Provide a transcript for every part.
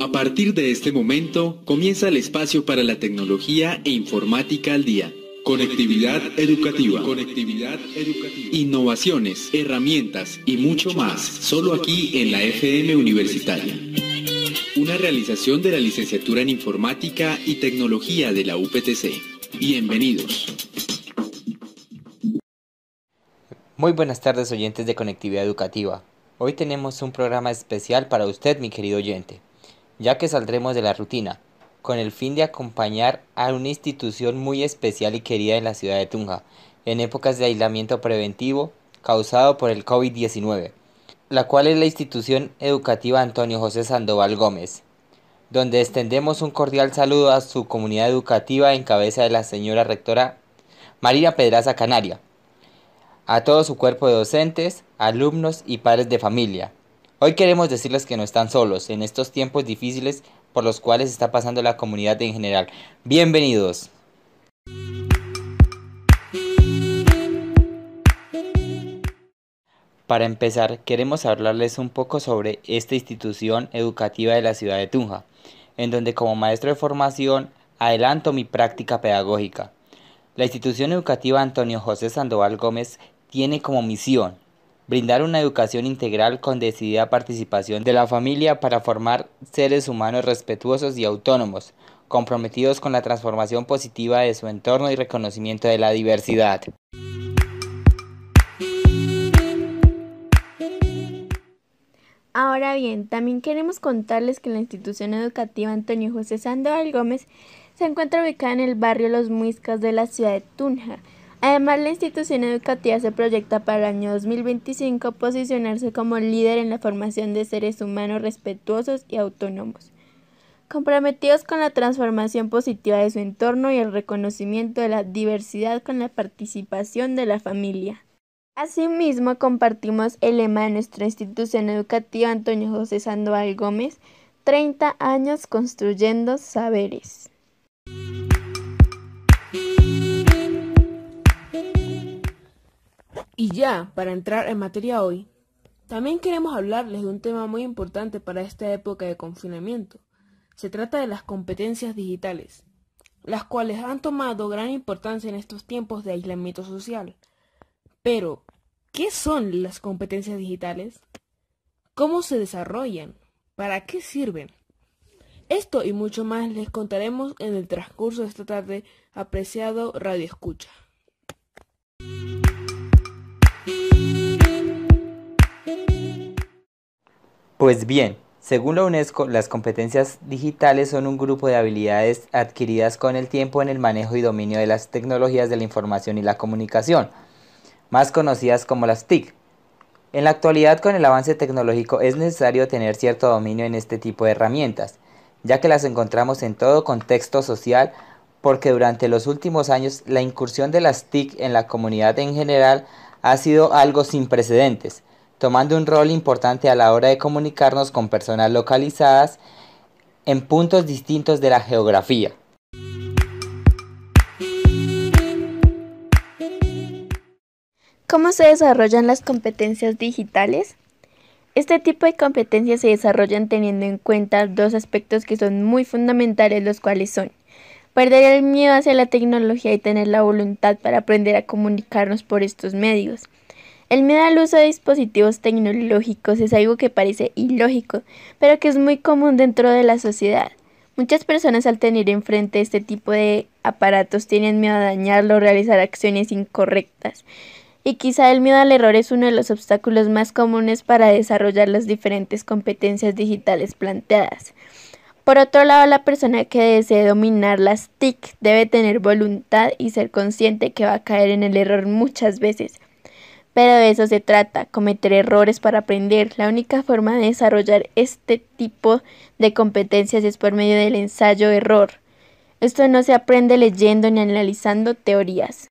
A partir de este momento comienza el espacio para la tecnología e informática al día. Conectividad educativa. Innovaciones, herramientas y mucho más, solo aquí en la FM Universitaria. Una realización de la Licenciatura en Informática y Tecnología de la UPTC. Bienvenidos. Muy buenas tardes oyentes de Conectividad Educativa. Hoy tenemos un programa especial para usted, mi querido oyente, ya que saldremos de la rutina, con el fin de acompañar a una institución muy especial y querida en la ciudad de Tunja, en épocas de aislamiento preventivo causado por el COVID-19, la cual es la institución educativa Antonio José Sandoval Gómez, donde extendemos un cordial saludo a su comunidad educativa en cabeza de la señora rectora Marina Pedraza Canaria a todo su cuerpo de docentes, alumnos y padres de familia. Hoy queremos decirles que no están solos en estos tiempos difíciles por los cuales está pasando la comunidad en general. Bienvenidos. Para empezar, queremos hablarles un poco sobre esta institución educativa de la ciudad de Tunja, en donde como maestro de formación adelanto mi práctica pedagógica. La institución educativa Antonio José Sandoval Gómez tiene como misión brindar una educación integral con decidida participación de la familia para formar seres humanos respetuosos y autónomos, comprometidos con la transformación positiva de su entorno y reconocimiento de la diversidad. Ahora bien, también queremos contarles que la institución educativa Antonio José Sandoval Gómez se encuentra ubicada en el barrio Los Muiscas de la ciudad de Tunja, Además, la institución educativa se proyecta para el año 2025 posicionarse como líder en la formación de seres humanos respetuosos y autónomos, comprometidos con la transformación positiva de su entorno y el reconocimiento de la diversidad con la participación de la familia. Asimismo, compartimos el lema de nuestra institución educativa Antonio José Sandoval Gómez, 30 años construyendo saberes. Y ya, para entrar en materia hoy, también queremos hablarles de un tema muy importante para esta época de confinamiento. Se trata de las competencias digitales, las cuales han tomado gran importancia en estos tiempos de aislamiento social. Pero, ¿qué son las competencias digitales? ¿Cómo se desarrollan? ¿Para qué sirven? Esto y mucho más les contaremos en el transcurso de esta tarde, apreciado Radio Escucha. Pues bien, según la UNESCO, las competencias digitales son un grupo de habilidades adquiridas con el tiempo en el manejo y dominio de las tecnologías de la información y la comunicación, más conocidas como las TIC. En la actualidad, con el avance tecnológico, es necesario tener cierto dominio en este tipo de herramientas, ya que las encontramos en todo contexto social, porque durante los últimos años la incursión de las TIC en la comunidad en general ha sido algo sin precedentes tomando un rol importante a la hora de comunicarnos con personas localizadas en puntos distintos de la geografía. ¿Cómo se desarrollan las competencias digitales? Este tipo de competencias se desarrollan teniendo en cuenta dos aspectos que son muy fundamentales, los cuales son perder el miedo hacia la tecnología y tener la voluntad para aprender a comunicarnos por estos medios. El miedo al uso de dispositivos tecnológicos es algo que parece ilógico, pero que es muy común dentro de la sociedad. Muchas personas al tener enfrente este tipo de aparatos tienen miedo a dañarlo o realizar acciones incorrectas. Y quizá el miedo al error es uno de los obstáculos más comunes para desarrollar las diferentes competencias digitales planteadas. Por otro lado, la persona que desee dominar las TIC debe tener voluntad y ser consciente que va a caer en el error muchas veces, pero de eso se trata, cometer errores para aprender. La única forma de desarrollar este tipo de competencias es por medio del ensayo-error. Esto no se aprende leyendo ni analizando teorías.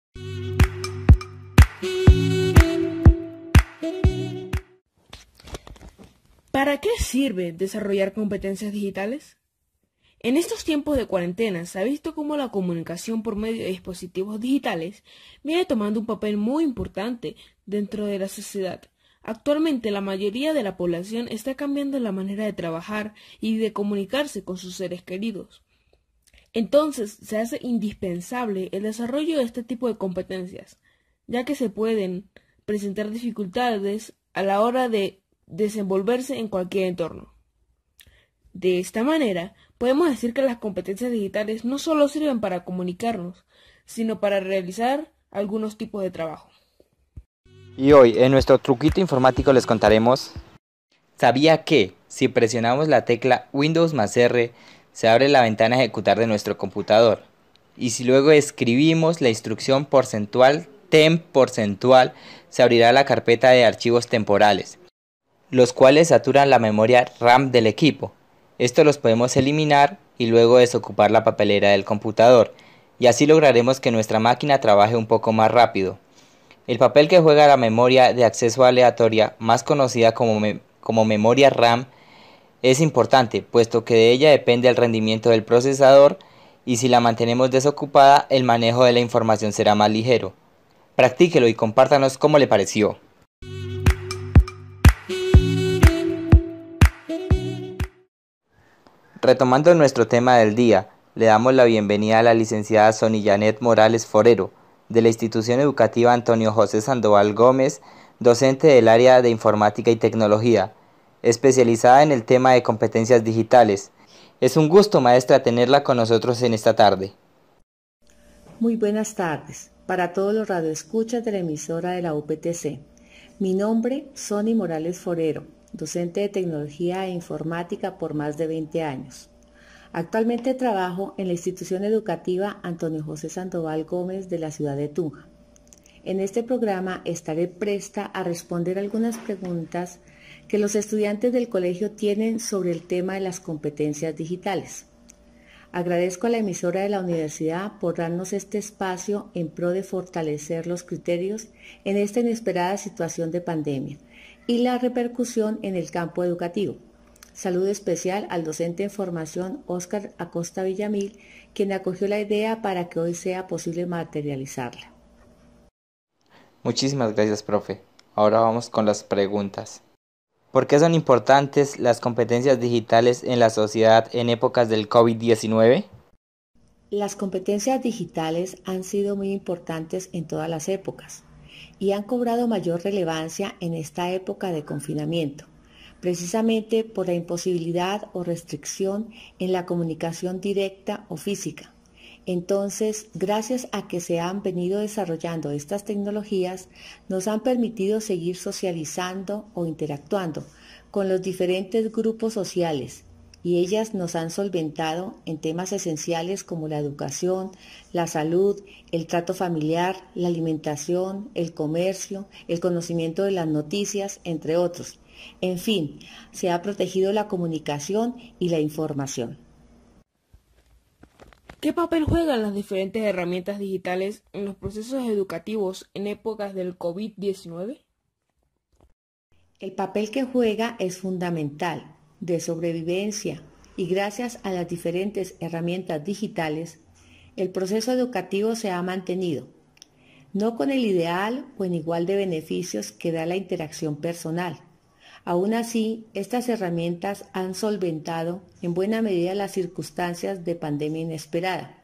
¿Para qué sirve desarrollar competencias digitales? En estos tiempos de cuarentena se ha visto cómo la comunicación por medio de dispositivos digitales viene tomando un papel muy importante dentro de la sociedad. Actualmente la mayoría de la población está cambiando la manera de trabajar y de comunicarse con sus seres queridos. Entonces se hace indispensable el desarrollo de este tipo de competencias, ya que se pueden presentar dificultades a la hora de desenvolverse en cualquier entorno. De esta manera, podemos decir que las competencias digitales no solo sirven para comunicarnos, sino para realizar algunos tipos de trabajo. Y hoy, en nuestro truquito informático, les contaremos... ¿Sabía que si presionamos la tecla Windows más R, se abre la ventana ejecutar de nuestro computador? Y si luego escribimos la instrucción porcentual tem porcentual, se abrirá la carpeta de archivos temporales, los cuales saturan la memoria RAM del equipo, esto los podemos eliminar y luego desocupar la papelera del computador, y así lograremos que nuestra máquina trabaje un poco más rápido. El papel que juega la memoria de acceso aleatoria, más conocida como, como memoria RAM, es importante, puesto que de ella depende el rendimiento del procesador y si la mantenemos desocupada, el manejo de la información será más ligero. Practíquelo y compártanos cómo le pareció. Retomando nuestro tema del día, le damos la bienvenida a la licenciada Janet Morales Forero, de la institución educativa Antonio José Sandoval Gómez, docente del área de informática y tecnología, especializada en el tema de competencias digitales. Es un gusto, maestra, tenerla con nosotros en esta tarde. Muy buenas tardes para todos los radioescuchas de la emisora de la UPTC. Mi nombre, Sony Morales Forero, docente de tecnología e informática por más de 20 años. Actualmente trabajo en la institución educativa Antonio José Sandoval Gómez de la ciudad de Tunja. En este programa estaré presta a responder algunas preguntas que los estudiantes del colegio tienen sobre el tema de las competencias digitales. Agradezco a la emisora de la universidad por darnos este espacio en pro de fortalecer los criterios en esta inesperada situación de pandemia y la repercusión en el campo educativo. Saludo especial al docente en formación Óscar Acosta Villamil, quien acogió la idea para que hoy sea posible materializarla. Muchísimas gracias, profe. Ahora vamos con las preguntas. ¿Por qué son importantes las competencias digitales en la sociedad en épocas del COVID-19? Las competencias digitales han sido muy importantes en todas las épocas y han cobrado mayor relevancia en esta época de confinamiento, precisamente por la imposibilidad o restricción en la comunicación directa o física. Entonces, gracias a que se han venido desarrollando estas tecnologías, nos han permitido seguir socializando o interactuando con los diferentes grupos sociales, y ellas nos han solventado en temas esenciales como la educación, la salud, el trato familiar, la alimentación, el comercio, el conocimiento de las noticias, entre otros. En fin, se ha protegido la comunicación y la información. ¿Qué papel juegan las diferentes herramientas digitales en los procesos educativos en épocas del COVID-19? El papel que juega es fundamental de sobrevivencia y gracias a las diferentes herramientas digitales, el proceso educativo se ha mantenido, no con el ideal o en igual de beneficios que da la interacción personal. Aún así, estas herramientas han solventado en buena medida las circunstancias de pandemia inesperada.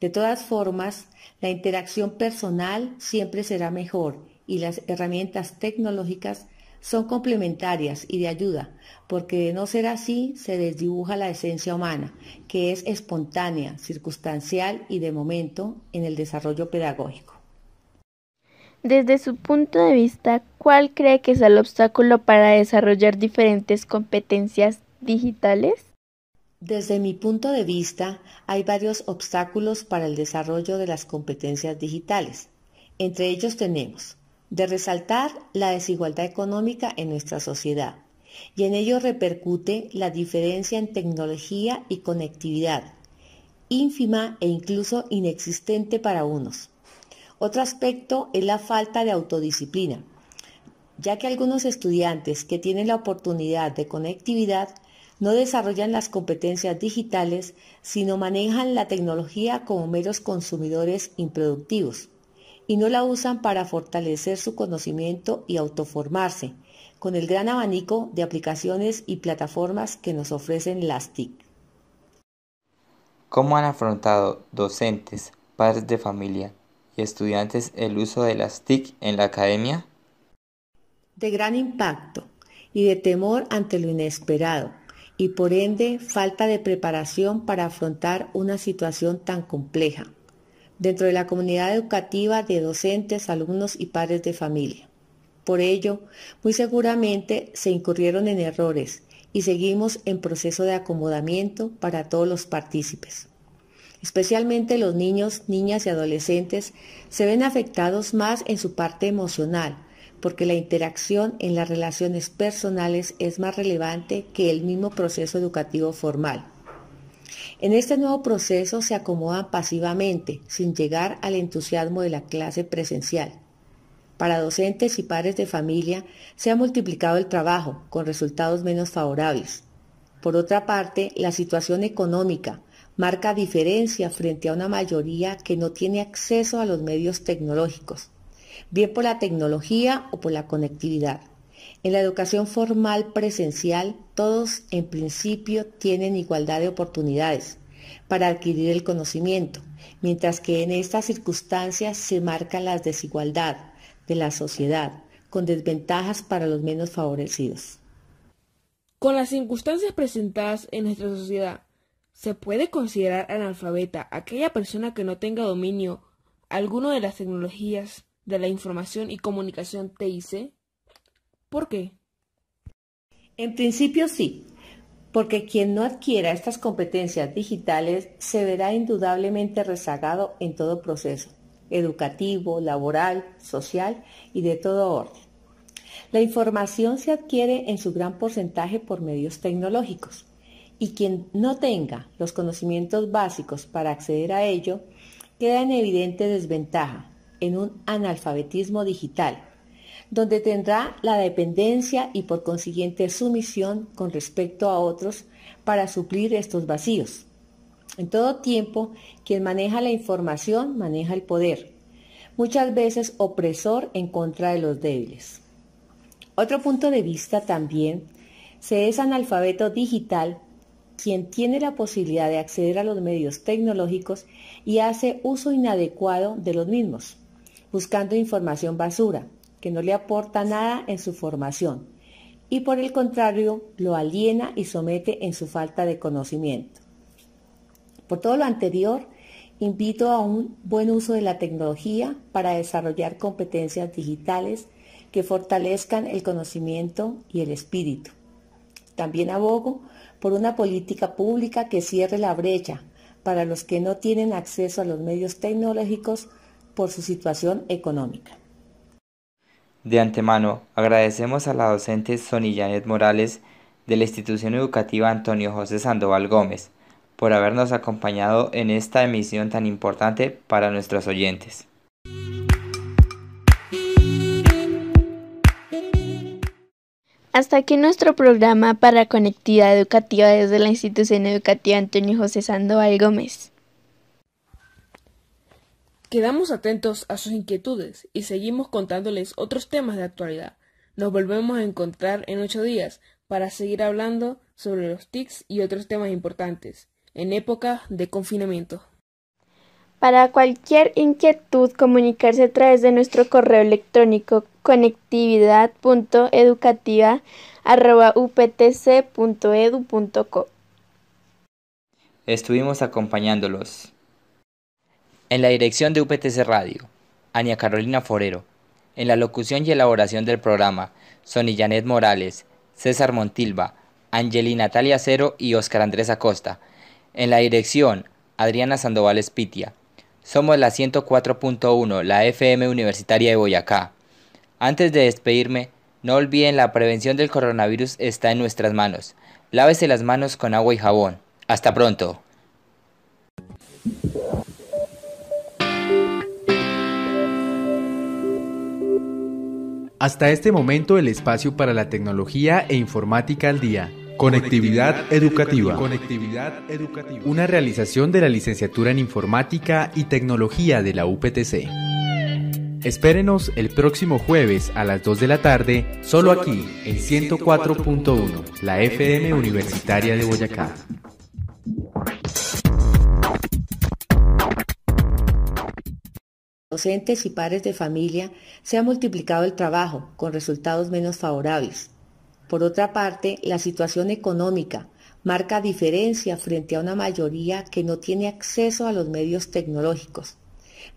De todas formas, la interacción personal siempre será mejor y las herramientas tecnológicas son complementarias y de ayuda, porque de no ser así se desdibuja la esencia humana, que es espontánea, circunstancial y de momento en el desarrollo pedagógico. Desde su punto de vista, ¿cuál cree que es el obstáculo para desarrollar diferentes competencias digitales? Desde mi punto de vista, hay varios obstáculos para el desarrollo de las competencias digitales. Entre ellos tenemos de resaltar la desigualdad económica en nuestra sociedad, y en ello repercute la diferencia en tecnología y conectividad, ínfima e incluso inexistente para unos. Otro aspecto es la falta de autodisciplina, ya que algunos estudiantes que tienen la oportunidad de conectividad no desarrollan las competencias digitales, sino manejan la tecnología como meros consumidores improductivos y no la usan para fortalecer su conocimiento y autoformarse, con el gran abanico de aplicaciones y plataformas que nos ofrecen las TIC. ¿Cómo han afrontado docentes, padres de familia y estudiantes el uso de las TIC en la academia? De gran impacto y de temor ante lo inesperado y por ende falta de preparación para afrontar una situación tan compleja dentro de la comunidad educativa de docentes, alumnos y padres de familia. Por ello, muy seguramente se incurrieron en errores y seguimos en proceso de acomodamiento para todos los partícipes. Especialmente los niños, niñas y adolescentes se ven afectados más en su parte emocional, porque la interacción en las relaciones personales es más relevante que el mismo proceso educativo formal. En este nuevo proceso se acomodan pasivamente, sin llegar al entusiasmo de la clase presencial. Para docentes y padres de familia se ha multiplicado el trabajo, con resultados menos favorables. Por otra parte, la situación económica marca diferencia frente a una mayoría que no tiene acceso a los medios tecnológicos, bien por la tecnología o por la conectividad. En la educación formal presencial, todos en principio tienen igualdad de oportunidades para adquirir el conocimiento, mientras que en estas circunstancias se marca la desigualdad de la sociedad, con desventajas para los menos favorecidos. Con las circunstancias presentadas en nuestra sociedad, ¿se puede considerar analfabeta aquella persona que no tenga dominio alguno de las tecnologías de la información y comunicación TIC? ¿Por qué? En principio sí, porque quien no adquiera estas competencias digitales se verá indudablemente rezagado en todo proceso, educativo, laboral, social y de todo orden. La información se adquiere en su gran porcentaje por medios tecnológicos y quien no tenga los conocimientos básicos para acceder a ello queda en evidente desventaja, en un analfabetismo digital donde tendrá la dependencia y por consiguiente sumisión con respecto a otros para suplir estos vacíos. En todo tiempo, quien maneja la información maneja el poder, muchas veces opresor en contra de los débiles. Otro punto de vista también se es analfabeto digital quien tiene la posibilidad de acceder a los medios tecnológicos y hace uso inadecuado de los mismos, buscando información basura, que no le aporta nada en su formación y por el contrario lo aliena y somete en su falta de conocimiento. Por todo lo anterior, invito a un buen uso de la tecnología para desarrollar competencias digitales que fortalezcan el conocimiento y el espíritu. También abogo por una política pública que cierre la brecha para los que no tienen acceso a los medios tecnológicos por su situación económica. De antemano, agradecemos a la docente Janet Morales de la institución educativa Antonio José Sandoval Gómez por habernos acompañado en esta emisión tan importante para nuestros oyentes. Hasta aquí nuestro programa para conectividad educativa desde la institución educativa Antonio José Sandoval Gómez. Quedamos atentos a sus inquietudes y seguimos contándoles otros temas de actualidad. Nos volvemos a encontrar en ocho días para seguir hablando sobre los TICs y otros temas importantes en época de confinamiento. Para cualquier inquietud, comunicarse a través de nuestro correo electrónico conectividad.educativa.uptc.edu.co. E Estuvimos acompañándolos. En la dirección de UPTC Radio, Ania Carolina Forero. En la locución y elaboración del programa, Sonny Janet Morales, César Montilva, Angelina Natalia Cero y Óscar Andrés Acosta. En la dirección, Adriana Sandoval Espitia. Somos la 104.1, la FM Universitaria de Boyacá. Antes de despedirme, no olviden la prevención del coronavirus está en nuestras manos. Lávese las manos con agua y jabón. Hasta pronto. Hasta este momento el espacio para la tecnología e informática al día. Conectividad, educativa. Una realización de la licenciatura en informática y tecnología de la UPTC. Espérenos el próximo jueves a las 2 de la tarde, solo aquí, en 104.1, la FM Universitaria de Boyacá. y padres de familia se ha multiplicado el trabajo, con resultados menos favorables. Por otra parte, la situación económica marca diferencia frente a una mayoría que no tiene acceso a los medios tecnológicos,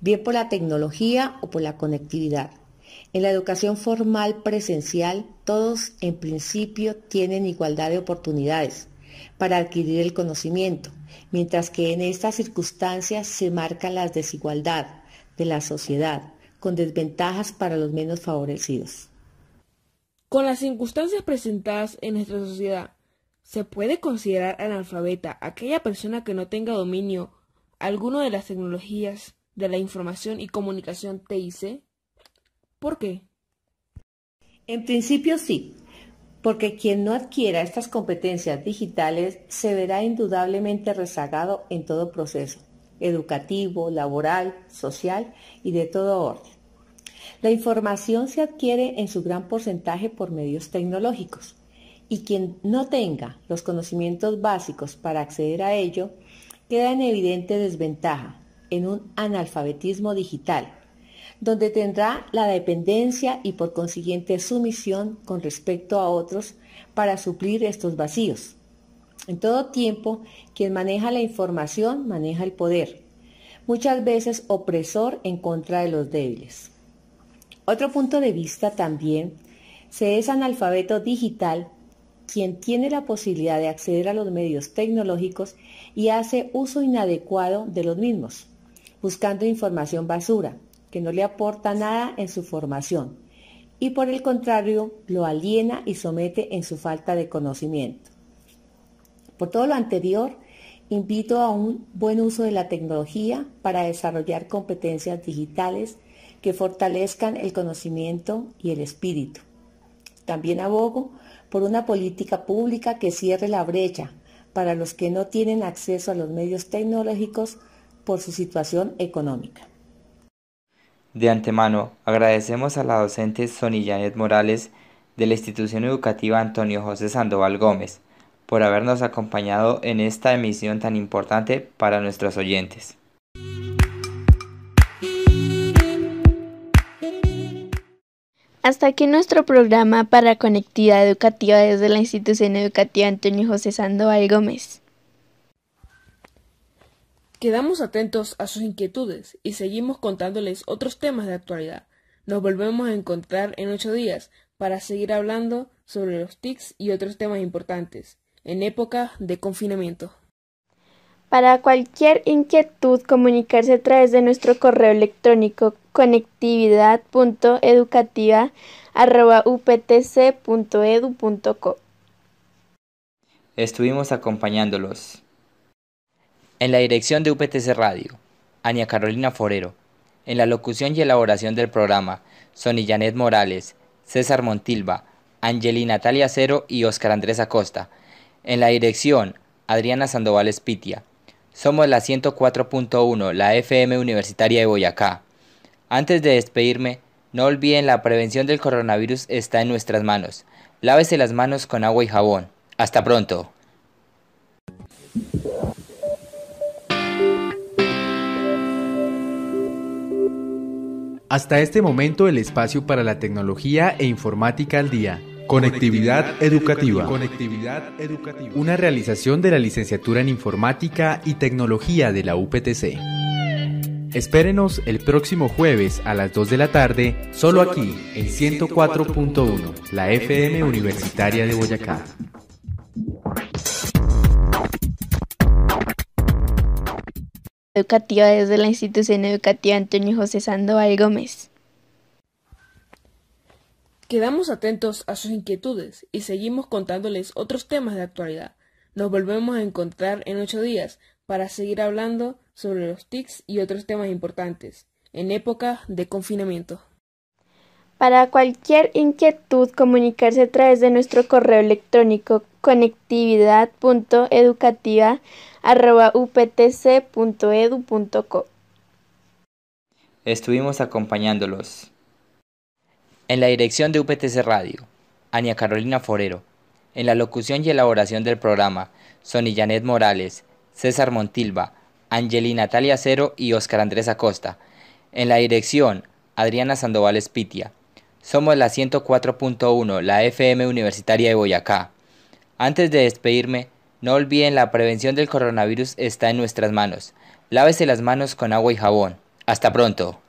bien por la tecnología o por la conectividad. En la educación formal presencial, todos en principio tienen igualdad de oportunidades para adquirir el conocimiento, mientras que en estas circunstancias se marca la desigualdad, la sociedad, con desventajas para los menos favorecidos. Con las circunstancias presentadas en nuestra sociedad, ¿se puede considerar analfabeta aquella persona que no tenga dominio alguno de las tecnologías de la información y comunicación TIC? ¿Por qué? En principio sí, porque quien no adquiera estas competencias digitales se verá indudablemente rezagado en todo proceso educativo, laboral, social y de todo orden. La información se adquiere en su gran porcentaje por medios tecnológicos y quien no tenga los conocimientos básicos para acceder a ello queda en evidente desventaja, en un analfabetismo digital, donde tendrá la dependencia y por consiguiente sumisión con respecto a otros para suplir estos vacíos en todo tiempo, quien maneja la información maneja el poder, muchas veces opresor en contra de los débiles. Otro punto de vista también se es analfabeto digital quien tiene la posibilidad de acceder a los medios tecnológicos y hace uso inadecuado de los mismos, buscando información basura, que no le aporta nada en su formación, y por el contrario lo aliena y somete en su falta de conocimiento. Por todo lo anterior, invito a un buen uso de la tecnología para desarrollar competencias digitales que fortalezcan el conocimiento y el espíritu. También abogo por una política pública que cierre la brecha para los que no tienen acceso a los medios tecnológicos por su situación económica. De antemano, agradecemos a la docente Sonia Janet Morales de la institución educativa Antonio José Sandoval Gómez por habernos acompañado en esta emisión tan importante para nuestros oyentes. Hasta aquí nuestro programa para conectividad educativa desde la institución educativa Antonio José Sandoval Gómez. Quedamos atentos a sus inquietudes y seguimos contándoles otros temas de actualidad. Nos volvemos a encontrar en ocho días para seguir hablando sobre los TICs y otros temas importantes en época de confinamiento. Para cualquier inquietud, comunicarse a través de nuestro correo electrónico conectividad.educativa.uptc.edu.co. Estuvimos acompañándolos. En la dirección de UPTC Radio, Ania Carolina Forero. En la locución y elaboración del programa, Sonny Janet Morales, César Montilva, Angelina Talia Cero y Oscar Andrés Acosta. En la dirección, Adriana Sandoval Espitia. Somos la 104.1, la FM Universitaria de Boyacá. Antes de despedirme, no olviden la prevención del coronavirus está en nuestras manos. Lávese las manos con agua y jabón. Hasta pronto. Hasta este momento el espacio para la tecnología e informática al día. Conectividad educativa. Una realización de la licenciatura en Informática y Tecnología de la UPTC. Espérenos el próximo jueves a las 2 de la tarde, solo aquí, en 104.1, la FM Universitaria de Boyacá. Educativa desde la institución educativa Antonio José Sandoval Gómez. Quedamos atentos a sus inquietudes y seguimos contándoles otros temas de actualidad. Nos volvemos a encontrar en ocho días para seguir hablando sobre los TICs y otros temas importantes en época de confinamiento. Para cualquier inquietud, comunicarse a través de nuestro correo electrónico conectividad.educativa.uptc.edu.co. Estuvimos acompañándolos en la dirección de UPTC Radio, Ania Carolina Forero. En la locución y elaboración del programa, Sonny Janet Morales, César Montilva, Angelina Natalia Cero y Oscar Andrés Acosta. En la dirección, Adriana Sandoval Espitia. Somos la 104.1, la FM Universitaria de Boyacá. Antes de despedirme, no olviden la prevención del coronavirus está en nuestras manos. Lávese las manos con agua y jabón. Hasta pronto.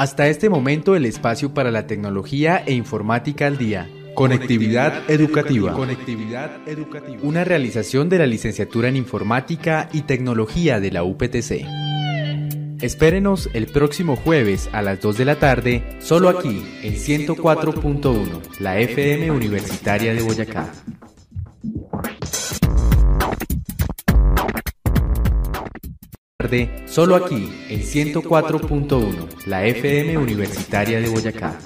Hasta este momento el espacio para la tecnología e informática al día. Conectividad, educativa. educativa. Una realización de la licenciatura en informática y tecnología de la UPTC. Espérenos el próximo jueves a las 2 de la tarde, solo aquí, en 104.1, la FM Universitaria de Boyacá. solo aquí, en 104.1, la FM Universitaria de Boyacá.